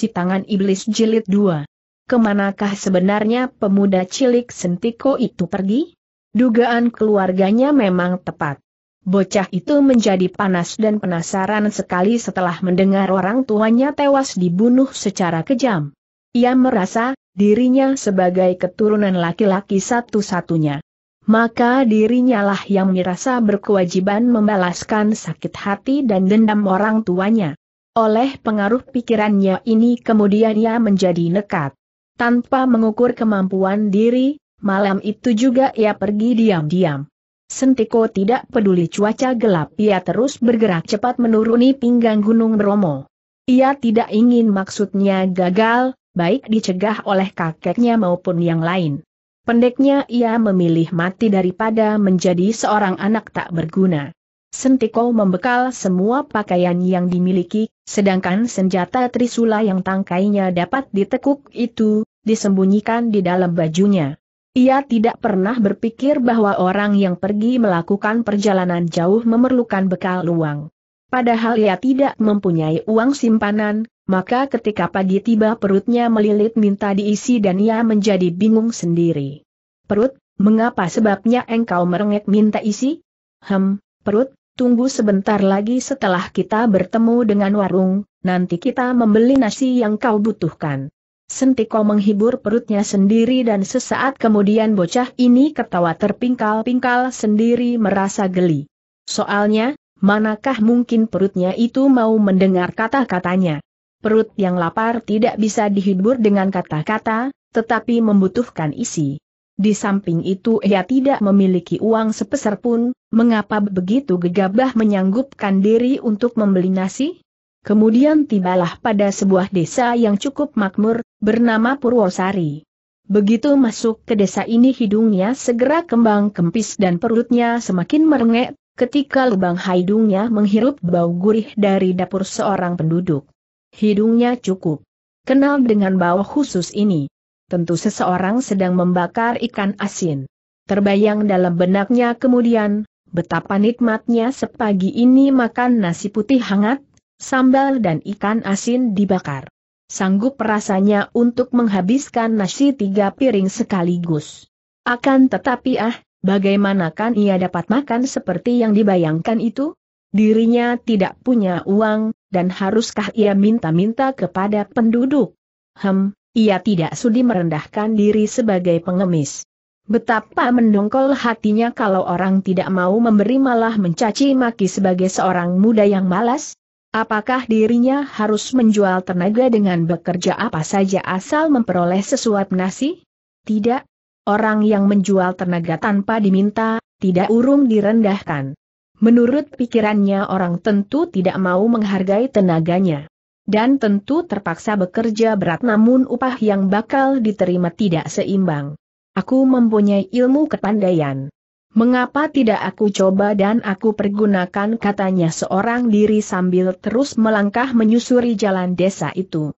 Si Tangan Iblis Jilid dua. Kemanakah sebenarnya pemuda cilik Sentiko itu pergi? Dugaan keluarganya memang tepat. Bocah itu menjadi panas dan penasaran sekali setelah mendengar orang tuanya tewas dibunuh secara kejam. Ia merasa, dirinya sebagai keturunan laki-laki satu-satunya. Maka dirinya lah yang merasa berkewajiban membalaskan sakit hati dan dendam orang tuanya. Oleh pengaruh pikirannya ini kemudian ia menjadi nekat. Tanpa mengukur kemampuan diri, malam itu juga ia pergi diam-diam. Sentiko tidak peduli cuaca gelap ia terus bergerak cepat menuruni pinggang Gunung Bromo. Ia tidak ingin maksudnya gagal, baik dicegah oleh kakeknya maupun yang lain. Pendeknya ia memilih mati daripada menjadi seorang anak tak berguna. Sentiko membekal semua pakaian yang dimiliki, sedangkan senjata trisula yang tangkainya dapat ditekuk itu, disembunyikan di dalam bajunya. Ia tidak pernah berpikir bahwa orang yang pergi melakukan perjalanan jauh memerlukan bekal uang. Padahal ia tidak mempunyai uang simpanan, maka ketika pagi tiba perutnya melilit minta diisi dan ia menjadi bingung sendiri. Perut, mengapa sebabnya engkau merengek minta isi? Hem, perut, tunggu sebentar lagi setelah kita bertemu dengan warung, nanti kita membeli nasi yang kau butuhkan. Sentiko menghibur perutnya sendiri dan sesaat kemudian bocah ini ketawa terpingkal-pingkal sendiri merasa geli. Soalnya, manakah mungkin perutnya itu mau mendengar kata-katanya. Perut yang lapar tidak bisa dihibur dengan kata-kata, tetapi membutuhkan isi. Di samping itu ia tidak memiliki uang sepeser pun, mengapa begitu gegabah menyanggupkan diri untuk membeli nasi? Kemudian tibalah pada sebuah desa yang cukup makmur, bernama Purwosari. Begitu masuk ke desa ini hidungnya segera kembang kempis dan perutnya semakin merengek, ketika lubang hidungnya menghirup bau gurih dari dapur seorang penduduk. Hidungnya cukup kenal dengan bau khusus ini tentu seseorang sedang membakar ikan asin. Terbayang dalam benaknya kemudian, betapa nikmatnya sepagi ini makan nasi putih hangat, sambal dan ikan asin dibakar. Sanggup rasanya untuk menghabiskan nasi tiga piring sekaligus. Akan tetapi ah, Bagaimanakan ia dapat makan seperti yang dibayangkan itu? Dirinya tidak punya uang, dan haruskah ia minta-minta kepada penduduk? Hem, ia tidak sudi merendahkan diri sebagai pengemis. Betapa mendongkol hatinya kalau orang tidak mau memberi malah mencaci maki sebagai seorang muda yang malas, Apakah dirinya harus menjual tenaga dengan bekerja apa saja asal memperoleh sesuap nasi? Tidak. Orang yang menjual tenaga tanpa diminta, tidak urung direndahkan. Menurut pikirannya orang tentu tidak mau menghargai tenaganya dan tentu terpaksa bekerja berat namun upah yang bakal diterima tidak seimbang. Aku mempunyai ilmu kepandaian. Mengapa tidak aku coba dan aku pergunakan katanya seorang diri sambil terus melangkah menyusuri jalan desa itu.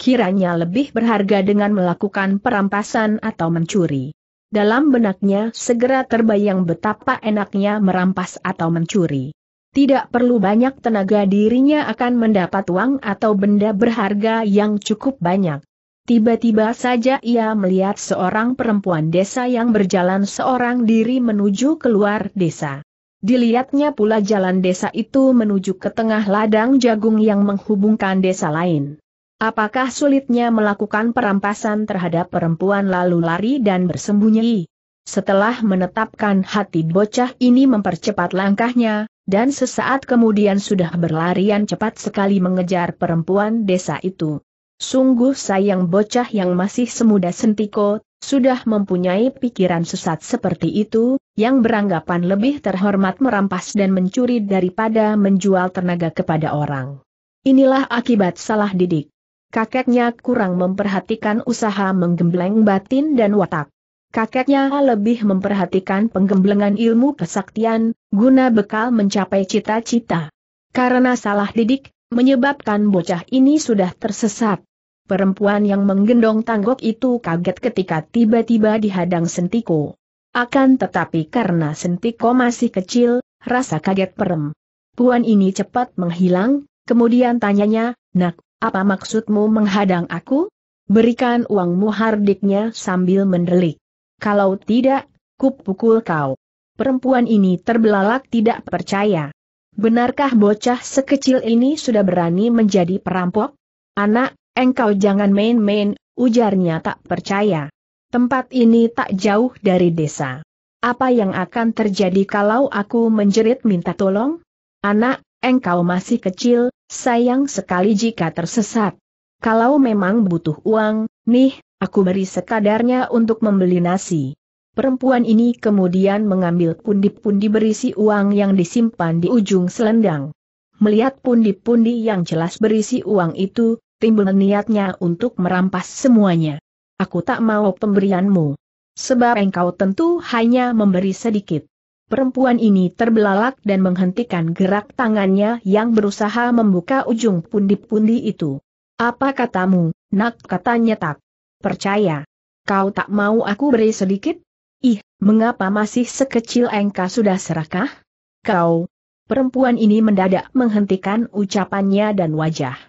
Kiranya lebih berharga dengan melakukan perampasan atau mencuri. Dalam benaknya segera terbayang betapa enaknya merampas atau mencuri. Tidak perlu banyak tenaga dirinya akan mendapat uang atau benda berharga yang cukup banyak. Tiba-tiba saja ia melihat seorang perempuan desa yang berjalan seorang diri menuju keluar desa. Dilihatnya pula jalan desa itu menuju ke tengah ladang jagung yang menghubungkan desa lain. Apakah sulitnya melakukan perampasan terhadap perempuan lalu lari dan bersembunyi? Setelah menetapkan hati bocah ini mempercepat langkahnya, dan sesaat kemudian sudah berlarian cepat sekali mengejar perempuan desa itu. Sungguh sayang bocah yang masih semuda sentiko, sudah mempunyai pikiran sesat seperti itu, yang beranggapan lebih terhormat merampas dan mencuri daripada menjual tenaga kepada orang. Inilah akibat salah didik. Kakeknya kurang memperhatikan usaha menggembleng batin dan watak kakeknya lebih memperhatikan penggemblengan ilmu kesaktian, guna bekal mencapai cita-cita. Karena salah didik, menyebabkan bocah ini sudah tersesat. Perempuan yang menggendong tanggok itu kaget ketika tiba-tiba dihadang Sentiko. Akan tetapi karena Sentiko masih kecil, rasa kaget perem. Puan ini cepat menghilang, kemudian tanyanya, Nak, apa maksudmu menghadang aku? Berikan uangmu hardiknya sambil mendelik. Kalau tidak, kupukul kau. Perempuan ini terbelalak tidak percaya. Benarkah bocah sekecil ini sudah berani menjadi perampok? Anak, engkau jangan main-main, ujarnya tak percaya. Tempat ini tak jauh dari desa. Apa yang akan terjadi kalau aku menjerit minta tolong? Anak, engkau masih kecil, sayang sekali jika tersesat. Kalau memang butuh uang, nih, Aku beri sekadarnya untuk membeli nasi. Perempuan ini kemudian mengambil pundi-pundi berisi uang yang disimpan di ujung selendang. Melihat pundi-pundi yang jelas berisi uang itu, timbul niatnya untuk merampas semuanya. Aku tak mau pemberianmu. Sebab engkau tentu hanya memberi sedikit. Perempuan ini terbelalak dan menghentikan gerak tangannya yang berusaha membuka ujung pundi-pundi itu. Apa katamu, nak katanya tak? Percaya. Kau tak mau aku beri sedikit? Ih, mengapa masih sekecil engkau sudah serakah? Kau. Perempuan ini mendadak menghentikan ucapannya dan wajah.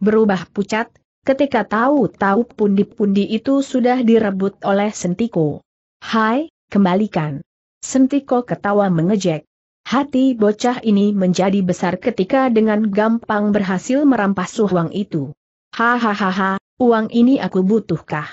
Berubah pucat, ketika tahu-tahu pundi-pundi itu sudah direbut oleh Sentiko. Hai, kembalikan. Sentiko ketawa mengejek. Hati bocah ini menjadi besar ketika dengan gampang berhasil merampas suhuang itu. Hahaha, Uang ini aku butuhkah?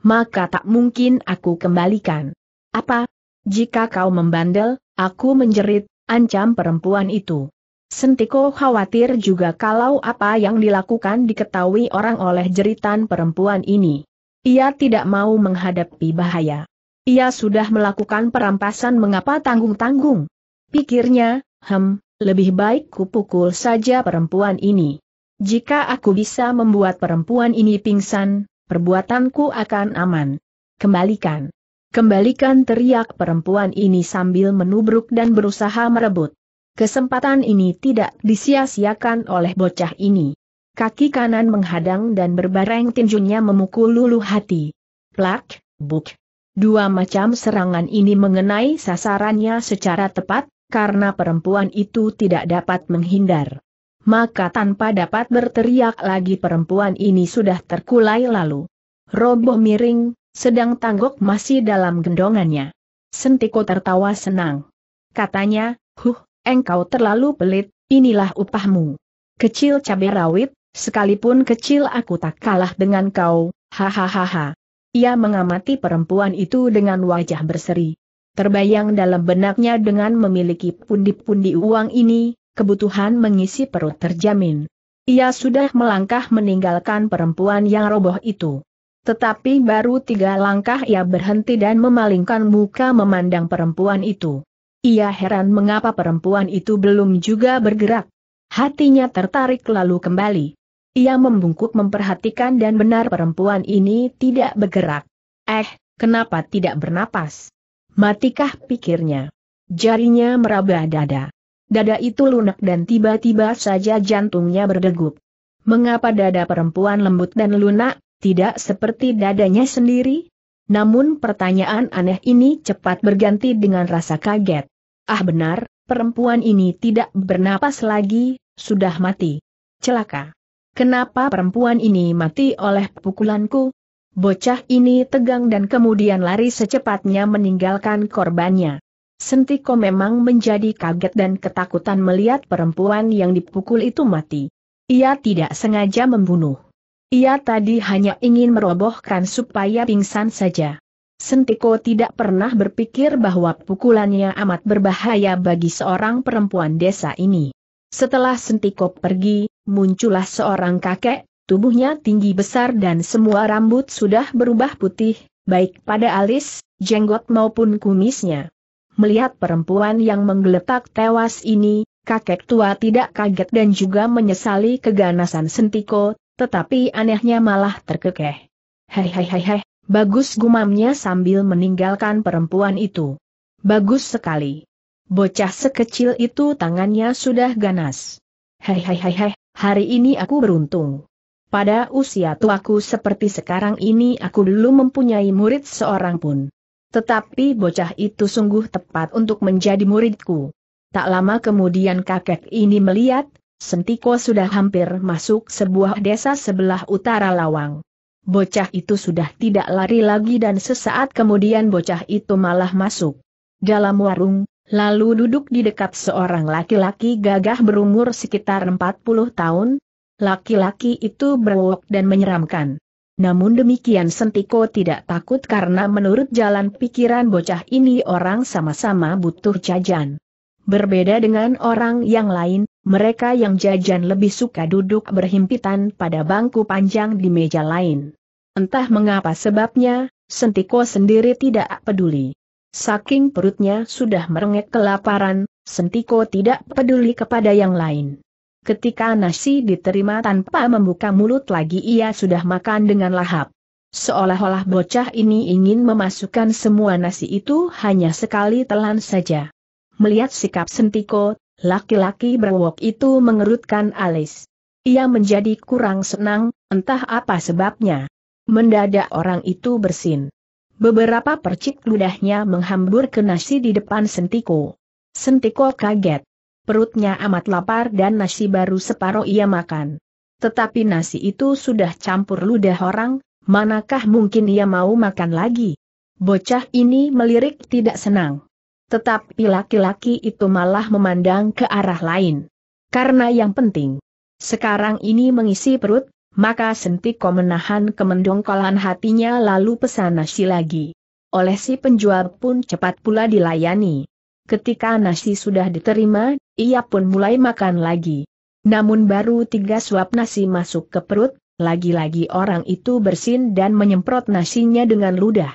Maka tak mungkin aku kembalikan. Apa? Jika kau membandel, aku menjerit, ancam perempuan itu. Sentiko khawatir juga kalau apa yang dilakukan diketahui orang oleh jeritan perempuan ini. Ia tidak mau menghadapi bahaya. Ia sudah melakukan perampasan mengapa tanggung-tanggung? Pikirnya, hem, lebih baik kupukul saja perempuan ini. Jika aku bisa membuat perempuan ini pingsan, perbuatanku akan aman. Kembalikan. Kembalikan teriak perempuan ini sambil menubruk dan berusaha merebut. Kesempatan ini tidak disia-siakan oleh bocah ini. Kaki kanan menghadang dan berbareng tinjunya memukul lulu hati. Plak, buk. Dua macam serangan ini mengenai sasarannya secara tepat, karena perempuan itu tidak dapat menghindar maka tanpa dapat berteriak lagi perempuan ini sudah terkulai lalu. Roboh miring, sedang tanggok masih dalam gendongannya. Sentiko tertawa senang. Katanya, huh, engkau terlalu pelit, inilah upahmu. Kecil cabai rawit, sekalipun kecil aku tak kalah dengan kau, hahaha. Ia mengamati perempuan itu dengan wajah berseri. Terbayang dalam benaknya dengan memiliki pundi-pundi uang ini, kebutuhan mengisi perut terjamin. Ia sudah melangkah meninggalkan perempuan yang roboh itu. Tetapi baru tiga langkah ia berhenti dan memalingkan muka memandang perempuan itu. Ia heran mengapa perempuan itu belum juga bergerak. Hatinya tertarik lalu kembali. Ia membungkuk memperhatikan dan benar perempuan ini tidak bergerak. Eh, kenapa tidak bernapas? Matikah pikirnya. Jarinya meraba dada dada itu lunak dan tiba-tiba saja jantungnya berdegup. Mengapa dada perempuan lembut dan lunak, tidak seperti dadanya sendiri? Namun pertanyaan aneh ini cepat berganti dengan rasa kaget. Ah benar, perempuan ini tidak bernapas lagi, sudah mati. Celaka. Kenapa perempuan ini mati oleh pukulanku? Bocah ini tegang dan kemudian lari secepatnya meninggalkan korbannya. Sentiko memang menjadi kaget dan ketakutan melihat perempuan yang dipukul itu mati. Ia tidak sengaja membunuh. Ia tadi hanya ingin merobohkan supaya pingsan saja. Sentiko tidak pernah berpikir bahwa pukulannya amat berbahaya bagi seorang perempuan desa ini. Setelah Sentiko pergi, muncullah seorang kakek, tubuhnya tinggi besar dan semua rambut sudah berubah putih, baik pada alis, jenggot maupun kumisnya. Melihat perempuan yang menggeletak tewas ini, kakek tua tidak kaget dan juga menyesali keganasan Sentiko, tetapi anehnya malah terkekeh. Hei hei hei hei, bagus gumamnya sambil meninggalkan perempuan itu. Bagus sekali. Bocah sekecil itu tangannya sudah ganas. Hei hei hei hei, hari ini aku beruntung. Pada usia tuaku seperti sekarang ini aku belum mempunyai murid seorang pun. Tetapi bocah itu sungguh tepat untuk menjadi muridku. Tak lama kemudian kakek ini melihat, Sentiko sudah hampir masuk sebuah desa sebelah utara Lawang. Bocah itu sudah tidak lari lagi dan sesaat kemudian bocah itu malah masuk dalam warung, lalu duduk di dekat seorang laki-laki gagah berumur sekitar 40 tahun. Laki-laki itu berwok dan menyeramkan. Namun demikian Sentiko tidak takut karena menurut jalan pikiran bocah ini orang sama-sama butuh jajan. Berbeda dengan orang yang lain, mereka yang jajan lebih suka duduk berhimpitan pada bangku panjang di meja lain. Entah mengapa sebabnya, Sentiko sendiri tidak peduli. Saking perutnya sudah merengek kelaparan, Sentiko tidak peduli kepada yang lain ketika nasi diterima tanpa membuka mulut lagi ia sudah makan dengan lahap. Seolah-olah bocah ini ingin memasukkan semua nasi itu hanya sekali telan saja. Melihat sikap Sentiko, laki-laki berwok itu mengerutkan alis. Ia menjadi kurang senang, entah apa sebabnya. Mendadak orang itu bersin. Beberapa percik ludahnya menghambur ke nasi di depan Sentiko. Sentiko kaget perutnya amat lapar dan nasi baru separuh ia makan. Tetapi nasi itu sudah campur ludah orang, manakah mungkin ia mau makan lagi? Bocah ini melirik tidak senang. Tetapi laki-laki itu malah memandang ke arah lain. Karena yang penting, sekarang ini mengisi perut, maka Sentiko menahan kemendongkolan hatinya lalu pesan nasi lagi. Oleh si penjual pun cepat pula dilayani. Ketika nasi sudah diterima, ia pun mulai makan lagi. Namun baru tiga suap nasi masuk ke perut, lagi-lagi orang itu bersin dan menyemprot nasinya dengan ludah.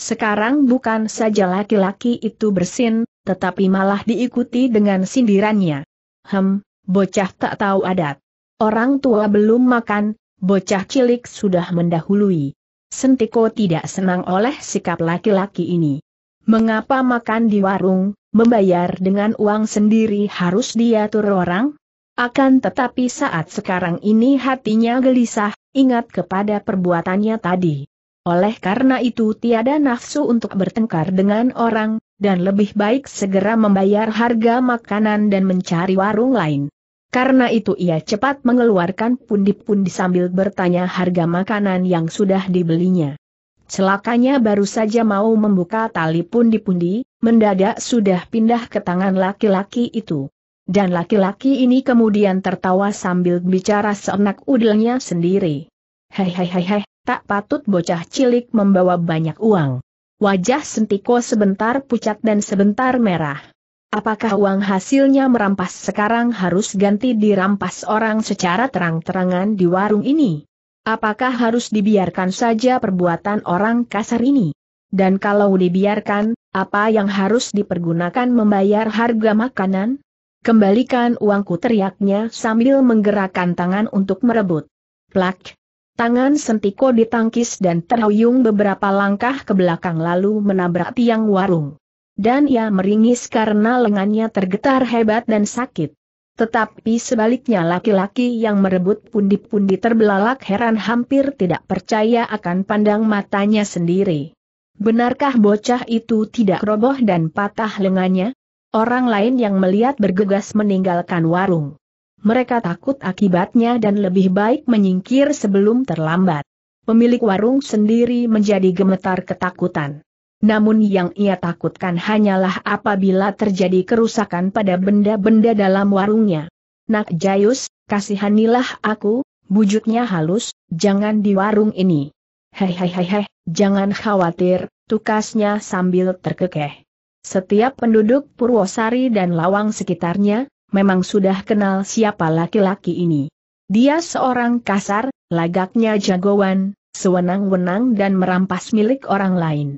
Sekarang bukan saja laki-laki itu bersin, tetapi malah diikuti dengan sindirannya. Hem, bocah tak tahu adat. Orang tua belum makan, bocah cilik sudah mendahului. Sentiko tidak senang oleh sikap laki-laki ini. Mengapa makan di warung, membayar dengan uang sendiri harus diatur orang? Akan tetapi saat sekarang ini hatinya gelisah, ingat kepada perbuatannya tadi. Oleh karena itu tiada nafsu untuk bertengkar dengan orang, dan lebih baik segera membayar harga makanan dan mencari warung lain. Karena itu ia cepat mengeluarkan pundi-pundi sambil bertanya harga makanan yang sudah dibelinya. Celakanya baru saja mau membuka tali pun dipundi, mendadak sudah pindah ke tangan laki-laki itu. Dan laki-laki ini kemudian tertawa sambil bicara seenak udelnya sendiri. Hei hei hei hei, tak patut bocah cilik membawa banyak uang. Wajah Sentiko sebentar pucat dan sebentar merah. Apakah uang hasilnya merampas sekarang harus ganti dirampas orang secara terang-terangan di warung ini? Apakah harus dibiarkan saja perbuatan orang kasar ini? Dan kalau dibiarkan, apa yang harus dipergunakan membayar harga makanan? Kembalikan uangku teriaknya sambil menggerakkan tangan untuk merebut. Plak! Tangan Sentiko ditangkis dan terhuyung beberapa langkah ke belakang lalu menabrak tiang warung. Dan ia meringis karena lengannya tergetar hebat dan sakit. Tetapi sebaliknya laki-laki yang merebut pundi-pundi terbelalak heran hampir tidak percaya akan pandang matanya sendiri. Benarkah bocah itu tidak roboh dan patah lengannya? Orang lain yang melihat bergegas meninggalkan warung. Mereka takut akibatnya dan lebih baik menyingkir sebelum terlambat. Pemilik warung sendiri menjadi gemetar ketakutan namun yang ia takutkan hanyalah apabila terjadi kerusakan pada benda-benda dalam warungnya. Nak Jayus, kasihanilah aku, bujuknya halus, jangan di warung ini. Hehehehe, jangan khawatir, tukasnya sambil terkekeh. Setiap penduduk Purwosari dan lawang sekitarnya, memang sudah kenal siapa laki-laki ini. Dia seorang kasar, lagaknya jagoan, sewenang-wenang dan merampas milik orang lain.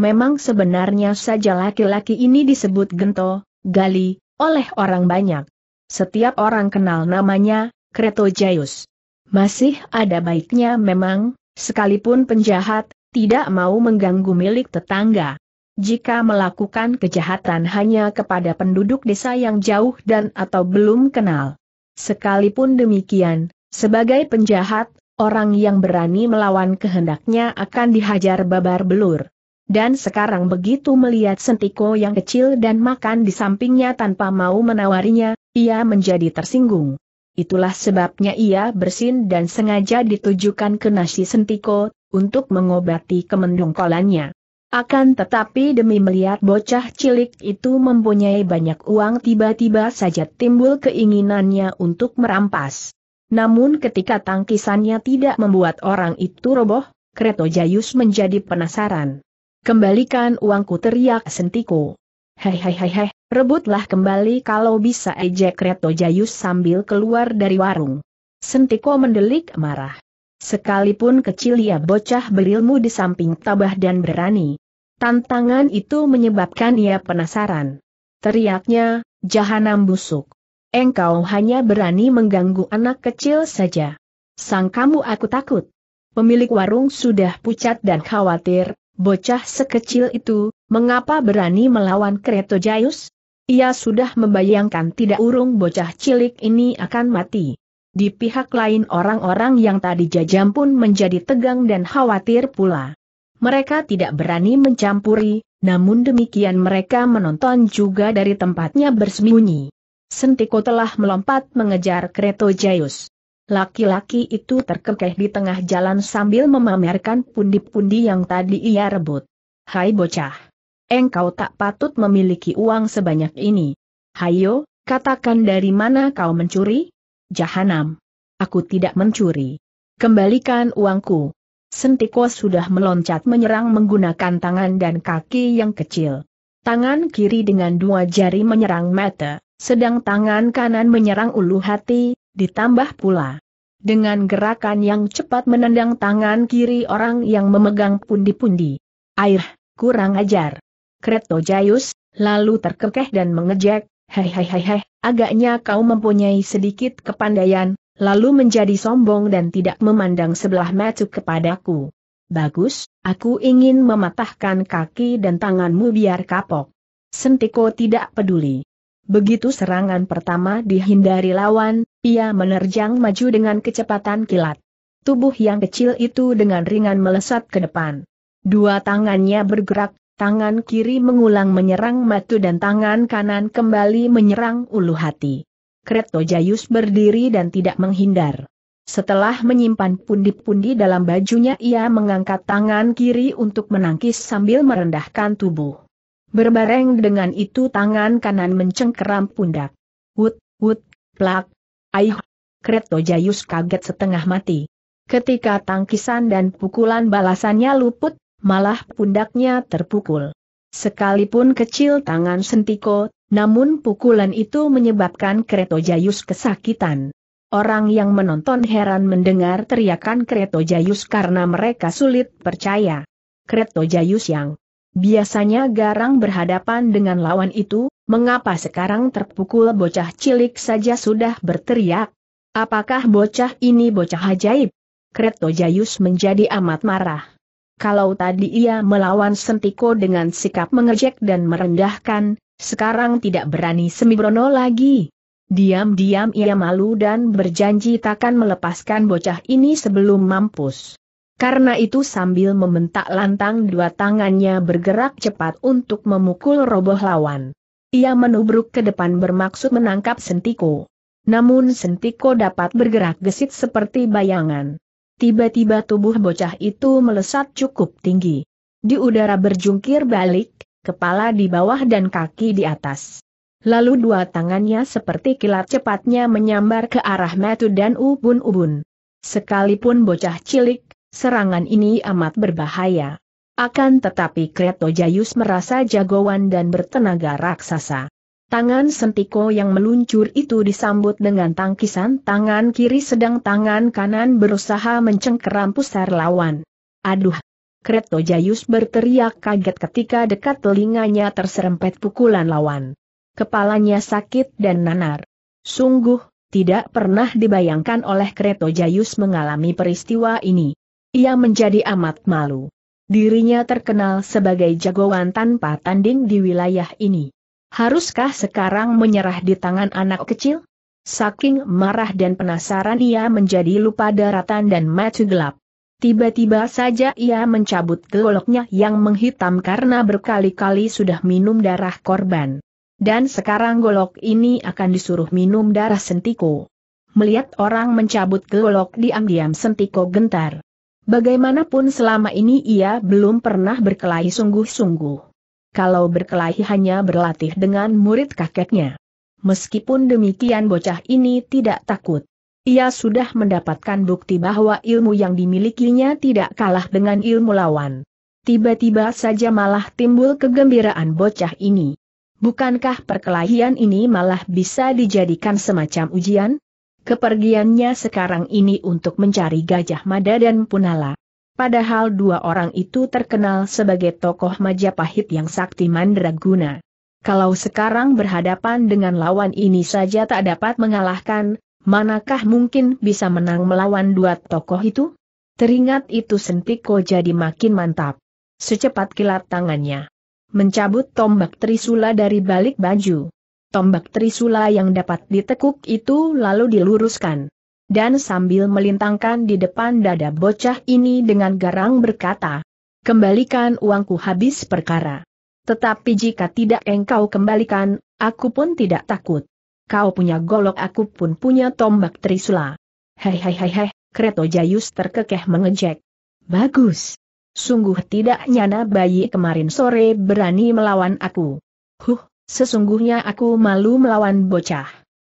Memang sebenarnya saja laki-laki ini disebut Gento, Gali, oleh orang banyak. Setiap orang kenal namanya, Kreto Jayus. Masih ada baiknya memang, sekalipun penjahat, tidak mau mengganggu milik tetangga. Jika melakukan kejahatan hanya kepada penduduk desa yang jauh dan atau belum kenal. Sekalipun demikian, sebagai penjahat, orang yang berani melawan kehendaknya akan dihajar babar belur. Dan sekarang begitu melihat Sentiko yang kecil dan makan di sampingnya tanpa mau menawarinya, ia menjadi tersinggung. Itulah sebabnya ia bersin dan sengaja ditujukan ke nasi Sentiko, untuk mengobati kemendongkolannya. Akan tetapi demi melihat bocah cilik itu mempunyai banyak uang tiba-tiba saja timbul keinginannya untuk merampas. Namun ketika tangkisannya tidak membuat orang itu roboh, Kretojayus menjadi penasaran. Kembalikan uangku teriak sentiku. Hei hei hei hei, rebutlah kembali kalau bisa ejek Reto Jayus sambil keluar dari warung. Sentiko mendelik marah. Sekalipun kecil ia bocah berilmu di samping tabah dan berani. Tantangan itu menyebabkan ia penasaran. Teriaknya, jahanam busuk. Engkau hanya berani mengganggu anak kecil saja. Sang kamu aku takut. Pemilik warung sudah pucat dan khawatir, Bocah sekecil itu, mengapa berani melawan Kreto Jayus? Ia sudah membayangkan tidak urung bocah cilik ini akan mati. Di pihak lain orang-orang yang tadi jajam pun menjadi tegang dan khawatir pula. Mereka tidak berani mencampuri, namun demikian mereka menonton juga dari tempatnya bersembunyi. Sentiko telah melompat mengejar Kreto Jayus. Laki-laki itu terkekeh di tengah jalan sambil memamerkan pundi-pundi yang tadi ia rebut. Hai bocah! Engkau tak patut memiliki uang sebanyak ini. Hayo, katakan dari mana kau mencuri? Jahanam! Aku tidak mencuri. Kembalikan uangku. Sentiko sudah meloncat menyerang menggunakan tangan dan kaki yang kecil. Tangan kiri dengan dua jari menyerang mata, sedang tangan kanan menyerang ulu hati, Ditambah pula, dengan gerakan yang cepat menendang tangan kiri orang yang memegang pundi-pundi. Air, kurang ajar. Kreto Jayus, lalu terkekeh dan mengejek, hei hei hei hei, agaknya kau mempunyai sedikit kepandaian, lalu menjadi sombong dan tidak memandang sebelah mata kepadaku. Bagus, aku ingin mematahkan kaki dan tanganmu biar kapok. Sentiko tidak peduli. Begitu serangan pertama dihindari lawan, ia menerjang maju dengan kecepatan kilat. Tubuh yang kecil itu dengan ringan melesat ke depan. Dua tangannya bergerak, tangan kiri mengulang menyerang matu dan tangan kanan kembali menyerang ulu hati. Kreto Jayus berdiri dan tidak menghindar. Setelah menyimpan pundi-pundi dalam bajunya ia mengangkat tangan kiri untuk menangkis sambil merendahkan tubuh. Berbareng dengan itu tangan kanan mencengkeram pundak. Wut, wut, plak, Aih! Kreto Jayus kaget setengah mati. Ketika tangkisan dan pukulan balasannya luput, malah pundaknya terpukul. Sekalipun kecil tangan Sentiko, namun pukulan itu menyebabkan Kreto Jayus kesakitan. Orang yang menonton heran mendengar teriakan Kreto Jayus karena mereka sulit percaya. Kreto Jayus yang Biasanya garang berhadapan dengan lawan itu, mengapa sekarang terpukul bocah cilik saja sudah berteriak? Apakah bocah ini bocah ajaib? Kreto Jayus menjadi amat marah. Kalau tadi ia melawan Sentiko dengan sikap mengejek dan merendahkan, sekarang tidak berani Semibrono lagi. Diam-diam ia malu dan berjanji takkan melepaskan bocah ini sebelum mampus. Karena itu sambil membentak lantang dua tangannya bergerak cepat untuk memukul roboh lawan. Ia menubruk ke depan bermaksud menangkap Sentiko. Namun Sentiko dapat bergerak gesit seperti bayangan. Tiba-tiba tubuh bocah itu melesat cukup tinggi. Di udara berjungkir balik, kepala di bawah dan kaki di atas. Lalu dua tangannya seperti kilat cepatnya menyambar ke arah Metu dan ubun-ubun. Sekalipun bocah cilik, Serangan ini amat berbahaya. Akan tetapi Kreto Jayus merasa jagoan dan bertenaga raksasa. Tangan Sentiko yang meluncur itu disambut dengan tangkisan tangan kiri sedang tangan kanan berusaha mencengkeram pusar lawan. Aduh! Kreto Jayus berteriak kaget ketika dekat telinganya terserempet pukulan lawan. Kepalanya sakit dan nanar. Sungguh, tidak pernah dibayangkan oleh Kreto Jayus mengalami peristiwa ini. Ia menjadi amat malu. Dirinya terkenal sebagai jagoan tanpa tanding di wilayah ini. Haruskah sekarang menyerah di tangan anak kecil? Saking marah dan penasaran ia menjadi lupa daratan dan mati gelap. Tiba-tiba saja ia mencabut goloknya yang menghitam karena berkali-kali sudah minum darah korban. Dan sekarang golok ini akan disuruh minum darah Sentiko. Melihat orang mencabut golok diam-diam Sentiko gentar. Bagaimanapun selama ini ia belum pernah berkelahi sungguh-sungguh. Kalau berkelahi hanya berlatih dengan murid kakeknya. Meskipun demikian bocah ini tidak takut. Ia sudah mendapatkan bukti bahwa ilmu yang dimilikinya tidak kalah dengan ilmu lawan. Tiba-tiba saja malah timbul kegembiraan bocah ini. Bukankah perkelahian ini malah bisa dijadikan semacam ujian? Kepergiannya sekarang ini untuk mencari Gajah Mada dan Punala. Padahal dua orang itu terkenal sebagai tokoh Majapahit yang sakti mandraguna. Kalau sekarang berhadapan dengan lawan ini saja tak dapat mengalahkan, manakah mungkin bisa menang melawan dua tokoh itu? Teringat itu Sentiko jadi makin mantap. Secepat kilat tangannya. Mencabut tombak Trisula dari balik baju. Tombak trisula yang dapat ditekuk itu lalu diluruskan. Dan sambil melintangkan di depan dada bocah ini dengan garang berkata, Kembalikan uangku habis perkara. Tetapi jika tidak engkau kembalikan, aku pun tidak takut. Kau punya golok aku pun punya tombak trisula. Hei hei hei hei, Kreto Jayus terkekeh mengejek. Bagus. Sungguh tidak nyana bayi kemarin sore berani melawan aku. Huh, Sesungguhnya aku malu melawan bocah.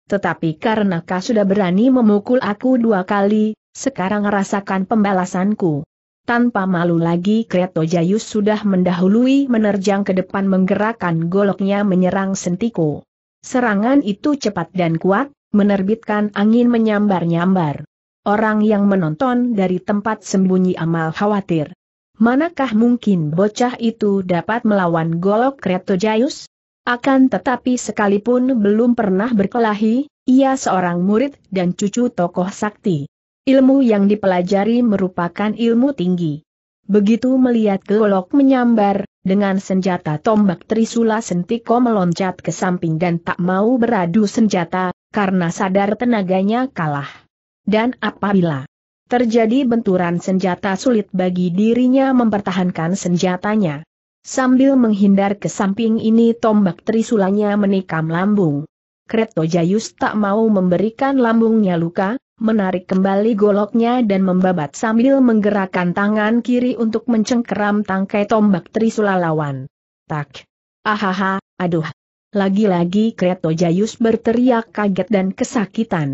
Tetapi karena kau sudah berani memukul aku dua kali, sekarang rasakan pembalasanku. Tanpa malu lagi Kreto Jayus sudah mendahului menerjang ke depan menggerakkan goloknya menyerang sentiku. Serangan itu cepat dan kuat, menerbitkan angin menyambar-nyambar. Orang yang menonton dari tempat sembunyi amal khawatir. Manakah mungkin bocah itu dapat melawan golok Kreto Jayus? Akan tetapi sekalipun belum pernah berkelahi, ia seorang murid dan cucu tokoh sakti. Ilmu yang dipelajari merupakan ilmu tinggi. Begitu melihat golok menyambar, dengan senjata tombak Trisula Sentiko meloncat ke samping dan tak mau beradu senjata, karena sadar tenaganya kalah. Dan apabila terjadi benturan senjata sulit bagi dirinya mempertahankan senjatanya. Sambil menghindar ke samping ini tombak trisulanya menikam lambung. Kreto Jayus tak mau memberikan lambungnya luka, menarik kembali goloknya dan membabat sambil menggerakkan tangan kiri untuk mencengkeram tangkai tombak trisula lawan. Tak. Ahaha, aduh. Lagi-lagi Kreto Jayus berteriak kaget dan kesakitan.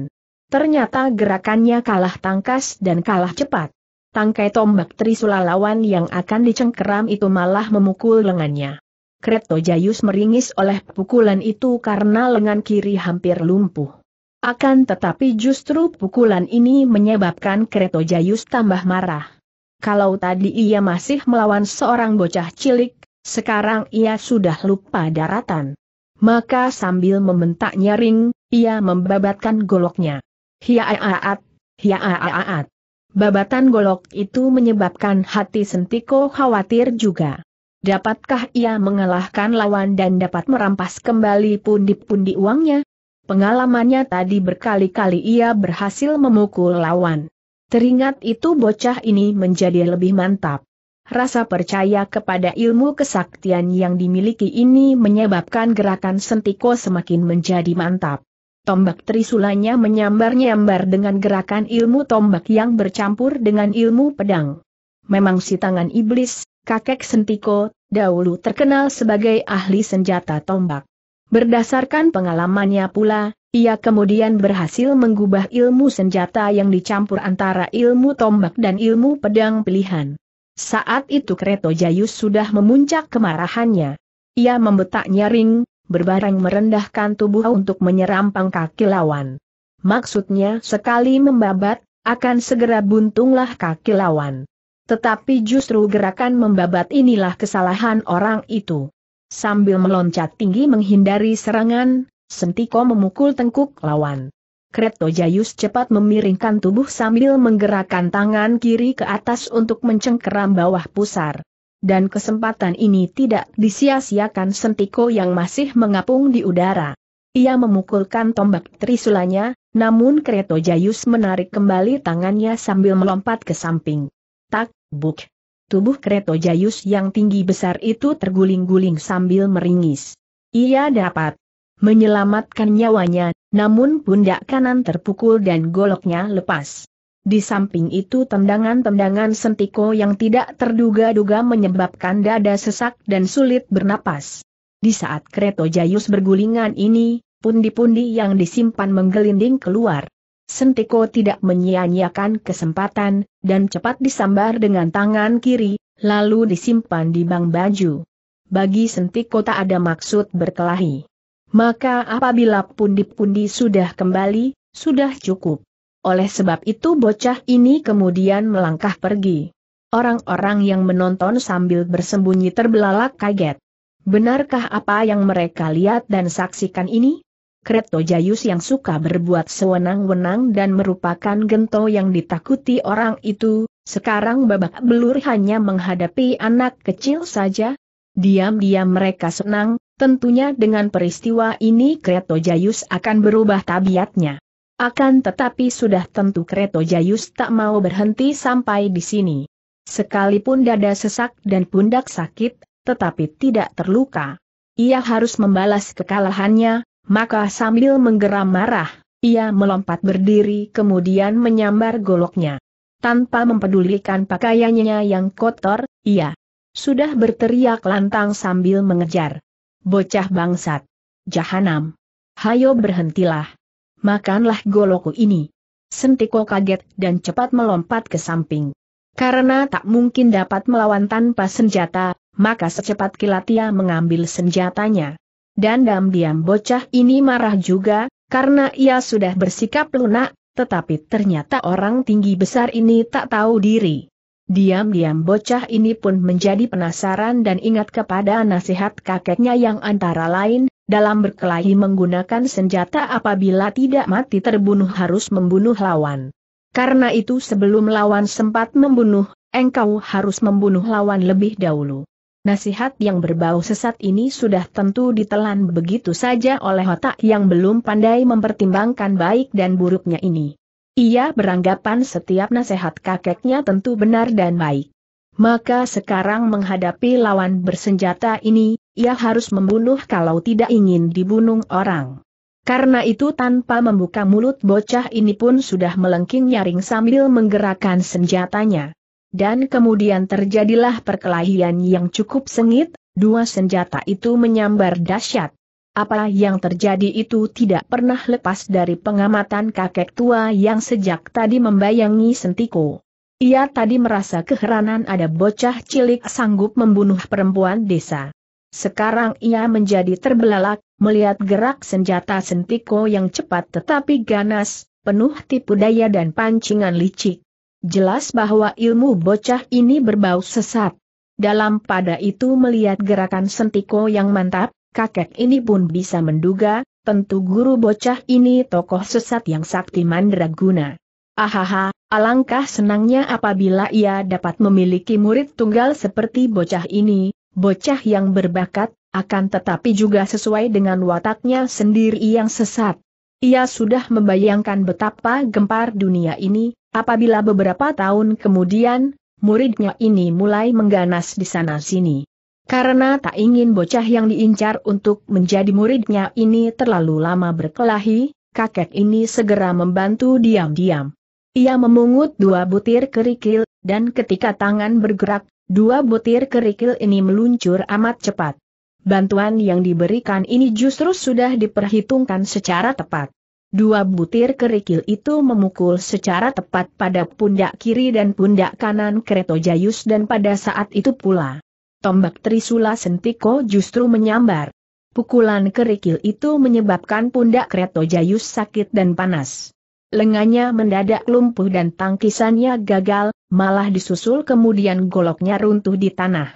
Ternyata gerakannya kalah tangkas dan kalah cepat. Tangkai tombak Trisula lawan yang akan dicengkeram itu malah memukul lengannya. Kreto Jayus meringis oleh pukulan itu karena lengan kiri hampir lumpuh. Akan tetapi justru pukulan ini menyebabkan Kreto Jayus tambah marah. Kalau tadi ia masih melawan seorang bocah cilik, sekarang ia sudah lupa daratan. Maka sambil membentak nyaring, ia membabatkan goloknya. Hiaaat, hiaaat. Babatan golok itu menyebabkan hati Sentiko khawatir juga. Dapatkah ia mengalahkan lawan dan dapat merampas kembali pundi-pundi uangnya? Pengalamannya tadi berkali-kali ia berhasil memukul lawan. Teringat itu bocah ini menjadi lebih mantap. Rasa percaya kepada ilmu kesaktian yang dimiliki ini menyebabkan gerakan Sentiko semakin menjadi mantap. Tombak trisulanya menyambar-nyambar dengan gerakan ilmu tombak yang bercampur dengan ilmu pedang. Memang si tangan iblis, kakek Sentiko, dahulu terkenal sebagai ahli senjata tombak. Berdasarkan pengalamannya pula, ia kemudian berhasil mengubah ilmu senjata yang dicampur antara ilmu tombak dan ilmu pedang pilihan. Saat itu Kreto Jayus sudah memuncak kemarahannya. Ia membetak nyaring, berbareng merendahkan tubuh untuk menyerampang kaki lawan. Maksudnya sekali membabat, akan segera buntunglah kaki lawan. Tetapi justru gerakan membabat inilah kesalahan orang itu. Sambil meloncat tinggi menghindari serangan, Sentiko memukul tengkuk lawan. Kreto Jayus cepat memiringkan tubuh sambil menggerakkan tangan kiri ke atas untuk mencengkeram bawah pusar dan kesempatan ini tidak disia-siakan Sentiko yang masih mengapung di udara. Ia memukulkan tombak trisulanya, namun Kreto Jayus menarik kembali tangannya sambil melompat ke samping. Tak, buk. Tubuh Kreto Jayus yang tinggi besar itu terguling-guling sambil meringis. Ia dapat menyelamatkan nyawanya, namun pundak kanan terpukul dan goloknya lepas. Di samping itu tendangan-tendangan sentiko yang tidak terduga-duga menyebabkan dada sesak dan sulit bernapas. Di saat kereta Jayus bergulingan ini, pundi-pundi yang disimpan menggelinding keluar. Sentiko tidak menyia-nyiakan kesempatan, dan cepat disambar dengan tangan kiri, lalu disimpan di bank baju. Bagi Sentiko tak ada maksud berkelahi. Maka apabila pundi-pundi sudah kembali, sudah cukup. Oleh sebab itu bocah ini kemudian melangkah pergi. Orang-orang yang menonton sambil bersembunyi terbelalak kaget. Benarkah apa yang mereka lihat dan saksikan ini? Kreto Jayus yang suka berbuat sewenang-wenang dan merupakan gento yang ditakuti orang itu, sekarang babak belur hanya menghadapi anak kecil saja. Diam-diam mereka senang, tentunya dengan peristiwa ini Kreto Jayus akan berubah tabiatnya. Akan tetapi sudah tentu Kreto Jayus tak mau berhenti sampai di sini. Sekalipun dada sesak dan pundak sakit, tetapi tidak terluka. Ia harus membalas kekalahannya, maka sambil menggeram marah, ia melompat berdiri kemudian menyambar goloknya. Tanpa mempedulikan pakaiannya yang kotor, ia sudah berteriak lantang sambil mengejar. Bocah bangsat! Jahanam! Hayo berhentilah! makanlah goloku ini. Sentiko kaget dan cepat melompat ke samping. Karena tak mungkin dapat melawan tanpa senjata, maka secepat kilat ia mengambil senjatanya. Dan diam-diam bocah ini marah juga, karena ia sudah bersikap lunak, tetapi ternyata orang tinggi besar ini tak tahu diri. Diam-diam bocah ini pun menjadi penasaran dan ingat kepada nasihat kakeknya yang antara lain, dalam berkelahi menggunakan senjata apabila tidak mati terbunuh harus membunuh lawan. Karena itu sebelum lawan sempat membunuh, engkau harus membunuh lawan lebih dahulu. Nasihat yang berbau sesat ini sudah tentu ditelan begitu saja oleh otak yang belum pandai mempertimbangkan baik dan buruknya ini. Ia beranggapan setiap nasihat kakeknya tentu benar dan baik. Maka sekarang menghadapi lawan bersenjata ini, ia harus membunuh kalau tidak ingin dibunuh orang. Karena itu tanpa membuka mulut bocah ini pun sudah melengking nyaring sambil menggerakkan senjatanya. Dan kemudian terjadilah perkelahian yang cukup sengit, dua senjata itu menyambar dahsyat. Apa yang terjadi itu tidak pernah lepas dari pengamatan kakek tua yang sejak tadi membayangi sentiku. Ia tadi merasa keheranan ada bocah cilik sanggup membunuh perempuan desa. Sekarang ia menjadi terbelalak, melihat gerak senjata sentiko yang cepat tetapi ganas, penuh tipu daya dan pancingan licik. Jelas bahwa ilmu bocah ini berbau sesat. Dalam pada itu melihat gerakan sentiko yang mantap, kakek ini pun bisa menduga, tentu guru bocah ini tokoh sesat yang sakti mandraguna. Ahaha, Alangkah senangnya apabila ia dapat memiliki murid tunggal seperti bocah ini, bocah yang berbakat, akan tetapi juga sesuai dengan wataknya sendiri yang sesat. Ia sudah membayangkan betapa gempar dunia ini, apabila beberapa tahun kemudian, muridnya ini mulai mengganas di sana-sini. Karena tak ingin bocah yang diincar untuk menjadi muridnya ini terlalu lama berkelahi, kakek ini segera membantu diam-diam. Ia memungut dua butir kerikil, dan ketika tangan bergerak, dua butir kerikil ini meluncur amat cepat. Bantuan yang diberikan ini justru sudah diperhitungkan secara tepat. Dua butir kerikil itu memukul secara tepat pada pundak kiri dan pundak kanan Kretojayus Jayus dan pada saat itu pula. Tombak Trisula Sentiko justru menyambar. Pukulan kerikil itu menyebabkan pundak Kretojayus Jayus sakit dan panas lengannya mendadak lumpuh dan tangkisannya gagal, malah disusul kemudian goloknya runtuh di tanah.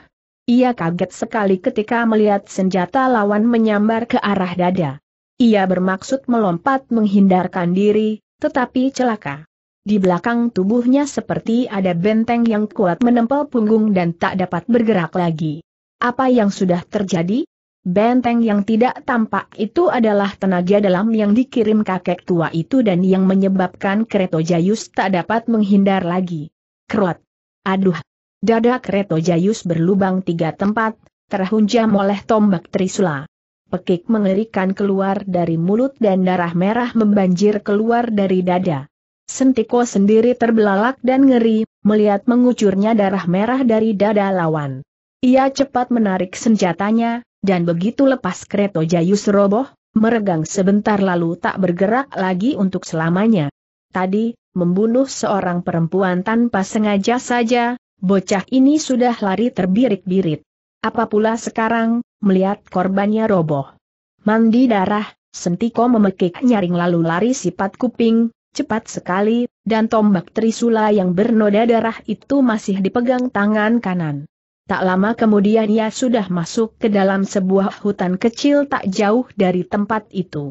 Ia kaget sekali ketika melihat senjata lawan menyambar ke arah dada. Ia bermaksud melompat menghindarkan diri, tetapi celaka. Di belakang tubuhnya seperti ada benteng yang kuat menempel punggung dan tak dapat bergerak lagi. Apa yang sudah terjadi? Benteng yang tidak tampak itu adalah tenaga dalam yang dikirim kakek tua itu dan yang menyebabkan Kreto Jayus tak dapat menghindar lagi. Kerot. Aduh. Dada Kreto Jayus berlubang tiga tempat, terhunjam oleh tombak Trisula. Pekik mengerikan keluar dari mulut dan darah merah membanjir keluar dari dada. Sentiko sendiri terbelalak dan ngeri, melihat mengucurnya darah merah dari dada lawan. Ia cepat menarik senjatanya, dan begitu lepas kereta Jayus roboh, meregang sebentar lalu tak bergerak lagi untuk selamanya. Tadi, membunuh seorang perempuan tanpa sengaja saja, bocah ini sudah lari terbirik birit Apa pula sekarang, melihat korbannya roboh. Mandi darah, Sentiko memekik nyaring lalu lari sifat kuping, cepat sekali, dan tombak trisula yang bernoda darah itu masih dipegang tangan kanan. Tak lama kemudian ia sudah masuk ke dalam sebuah hutan kecil tak jauh dari tempat itu.